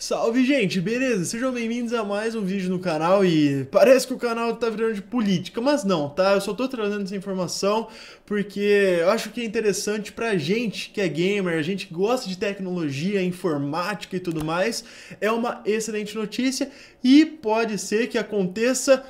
Salve gente, beleza? Sejam bem-vindos a mais um vídeo no canal e parece que o canal tá virando de política, mas não, tá? Eu só tô trazendo essa informação porque eu acho que é interessante pra gente que é gamer, a gente que gosta de tecnologia, informática e tudo mais, é uma excelente notícia e pode ser que aconteça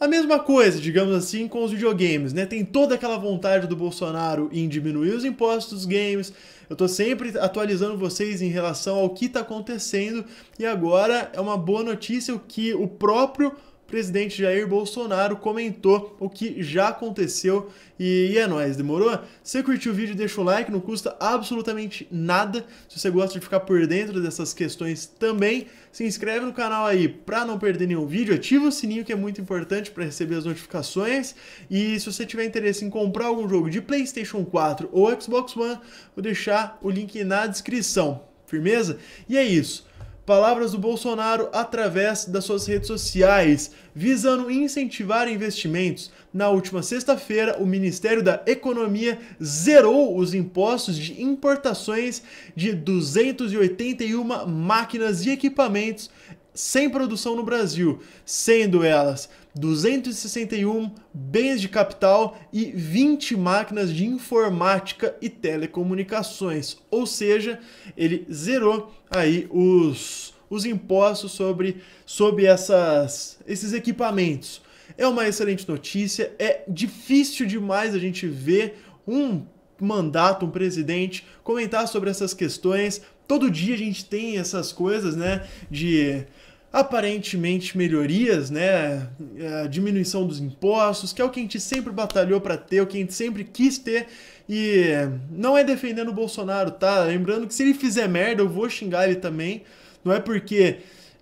a mesma coisa, digamos assim, com os videogames, né? Tem toda aquela vontade do Bolsonaro em diminuir os impostos dos games. Eu tô sempre atualizando vocês em relação ao que tá acontecendo e agora é uma boa notícia que o próprio presidente Jair Bolsonaro comentou o que já aconteceu. E é nóis, demorou? Se curtiu o vídeo, deixa o like, não custa absolutamente nada. Se você gosta de ficar por dentro dessas questões também, se inscreve no canal aí para não perder nenhum vídeo, ativa o sininho que é muito importante para receber as notificações. E se você tiver interesse em comprar algum jogo de PlayStation 4 ou Xbox One, vou deixar o link na descrição. Firmeza? E é isso palavras do Bolsonaro através das suas redes sociais, visando incentivar investimentos. Na última sexta-feira, o Ministério da Economia zerou os impostos de importações de 281 máquinas e equipamentos sem produção no Brasil, sendo elas 261 bens de capital e 20 máquinas de informática e telecomunicações. Ou seja, ele zerou aí os, os impostos sobre, sobre essas, esses equipamentos. É uma excelente notícia, é difícil demais a gente ver um mandato, um presidente comentar sobre essas questões, todo dia a gente tem essas coisas, né? De aparentemente melhorias, né? A diminuição dos impostos, que é o que a gente sempre batalhou para ter, o que a gente sempre quis ter. E não é defendendo o Bolsonaro, tá? Lembrando que se ele fizer merda, eu vou xingar ele também. Não é porque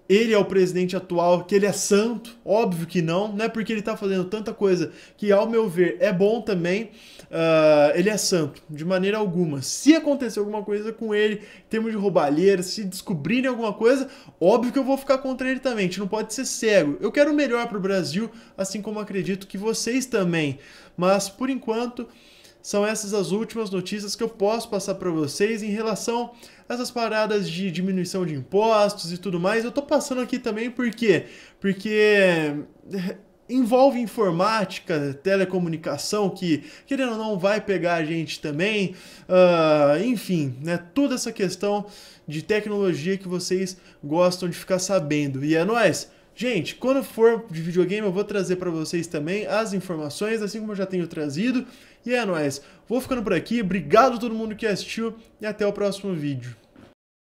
ele é o presidente atual, que ele é santo, óbvio que não, não é porque ele está fazendo tanta coisa que, ao meu ver, é bom também, uh, ele é santo, de maneira alguma. Se acontecer alguma coisa com ele, em termos de roubalheira, se descobrirem alguma coisa, óbvio que eu vou ficar contra ele também, a gente não pode ser cego. Eu quero o melhor para o Brasil, assim como acredito que vocês também, mas por enquanto são essas as últimas notícias que eu posso passar para vocês em relação a essas paradas de diminuição de impostos e tudo mais. Eu tô passando aqui também porque porque eh, envolve informática, telecomunicação, que, querendo ou não, vai pegar a gente também. Uh, enfim, né, toda essa questão de tecnologia que vocês gostam de ficar sabendo. E é nóis! Gente, quando for de videogame, eu vou trazer para vocês também as informações, assim como eu já tenho trazido. E é nóis. Vou ficando por aqui. Obrigado a todo mundo que assistiu e até o próximo vídeo.